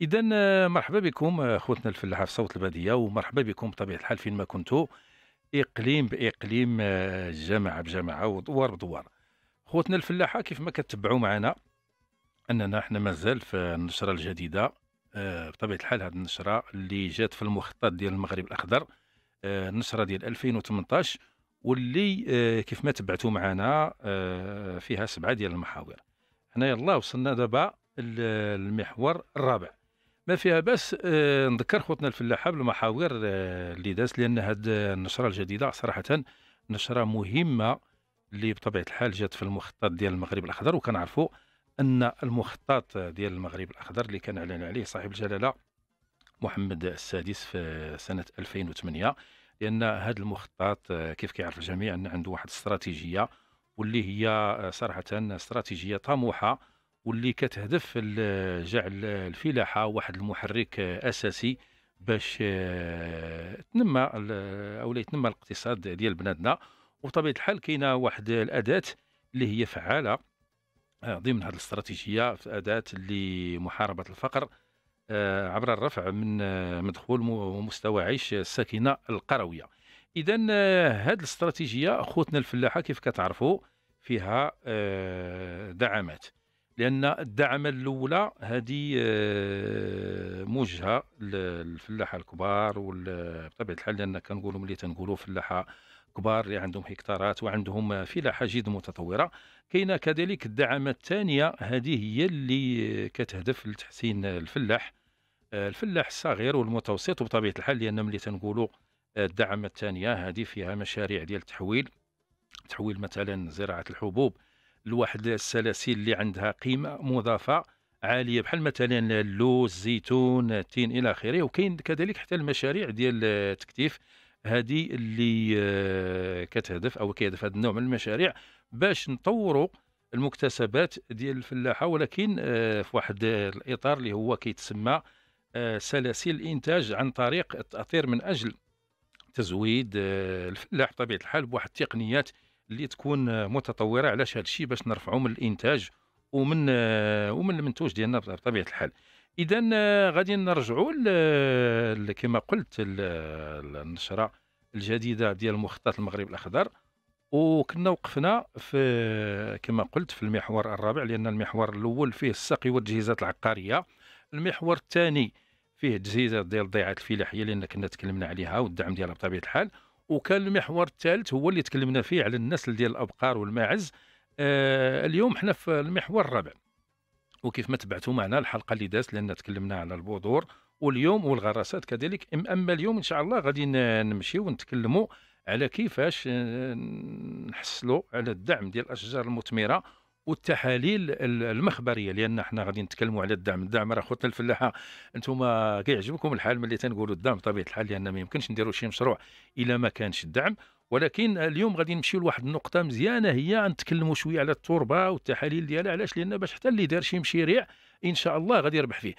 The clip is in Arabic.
اذا مرحبا بكم خوتنا الفلاحه في صوت الباديه ومرحبا بكم بطبيعه الحال فين ما كنتوا اقليم باقليم آه، جماعه بجماعه ودوار بدوار خوتنا الفلاحه كيف ما كتبعوا معنا اننا احنا مازال في النشره الجديده آه، بطبيعه الحال هذه النشره اللي جات في المخطط ديال المغرب الاخضر آه، النشره ديال 2018 واللي كيف ما تبعتوا معنا فيها سبعه ديال المحاور هنا يلا وصلنا دابا المحور الرابع ما فيها بس آه، نذكر خوتنا الفلاحه بالمحاور آه، اللي دازت لان هذه آه، النشره الجديده صراحه نشره مهمه اللي بطبيعه الحال جات في المخطط ديال المغرب الاخضر وكنعرفوا ان المخطط ديال المغرب الاخضر اللي كان اعلن عليه صاحب الجلاله محمد السادس في سنه 2008 لان هذا المخطط كيف كيعرف الجميع ان عنده واحد الاستراتيجيه واللي هي صراحه استراتيجيه طموحه واللي كتهدف لجعل الفلاحه واحد المحرك اساسي باش آه، تنمى او يتنمى الاقتصاد ديال بلادنا وبطبيعه الحال كاينه واحد الاداه اللي هي فعاله آه، ضمن هذه الاستراتيجيه اداه لمحاربه الفقر آه، عبر الرفع من مدخول ومستوى عيش الساكنه القرويه اذا هذه الاستراتيجيه خوتنا الفلاحه كيف كتعرفوا فيها دعامات لان الدعمه الاولى هذه آه، موجهه للفلاحه الكبار وبطبيعه الحال لان كنقولوا ملي تنقولوا فلاحه كبار اللي عندهم هكتارات وعندهم فلاحه جد متطوره كاينه كذلك الدعمه الثانيه هذه هي اللي كتهدف لتحسين الفلاح آه، الفلاح الصغير والمتوسط وبطبيعه الحال لان ملي تنقولوا الدعمه الثانيه هذه فيها مشاريع ديال التحويل تحويل مثلا زراعه الحبوب لواحد السلاسل اللي عندها قيمه مضافه عاليه بحال مثلا اللوز الزيتون التين الى اخره وكاين كذلك حتى المشاريع ديال التكتيف هذه اللي آه، كتهدف او كيهدف هذا النوع من المشاريع باش نطوروا المكتسبات ديال الفلاحه ولكن آه، في واحد الاطار اللي هو كيتسمى آه، سلاسل الانتاج عن طريق التاثير من اجل تزويد الفلاح بطبيعه الحال بواحد التقنيات اللي تكون متطوره علاش هذا الشيء باش نرفعوا من الانتاج ومن ومن المنتوج ديالنا بطبيعه الحال اذا غادي نرجعوا كما قلت النشره الجديده ديال مخطط المغرب الاخضر وكنا وقفنا في كما قلت في المحور الرابع لان المحور الاول فيه السقي والتجهيزات العقاريه المحور الثاني فيه تجهيزات ديال الضيعات الفلاحيه اللي كنا تكلمنا عليها والدعم ديالها بطبيعه الحال وكان المحور الثالث هو اللي تكلمنا فيه على النسل ديال الابقار والماعز آه اليوم حنا في المحور الرابع وكيف ما تبعتوا معنا الحلقه اللي دازت لان تكلمنا على البذور واليوم والغراسات كذلك اما اليوم ان شاء الله غادي نمشيو ونتكلموا على كيفاش آه، نحصلوا على الدعم ديال الاشجار المثمره والتحاليل المخبريه لان احنا غادي نتكلموا على الدعم الدعم راه خوتنا الفلاحه انتم كيعجبكم الحال ملي تنقولوا الدعم بطبيعه الحال لان ما يمكنش نديروا شي مشروع الا ما كانش الدعم ولكن اليوم غادي نمشيو لواحد النقطه مزيانه هي نتكلموا شويه على التربه والتحاليل ديالها علاش لان باش حتى اللي دار شي مشاريع ان شاء الله غادي يربح فيه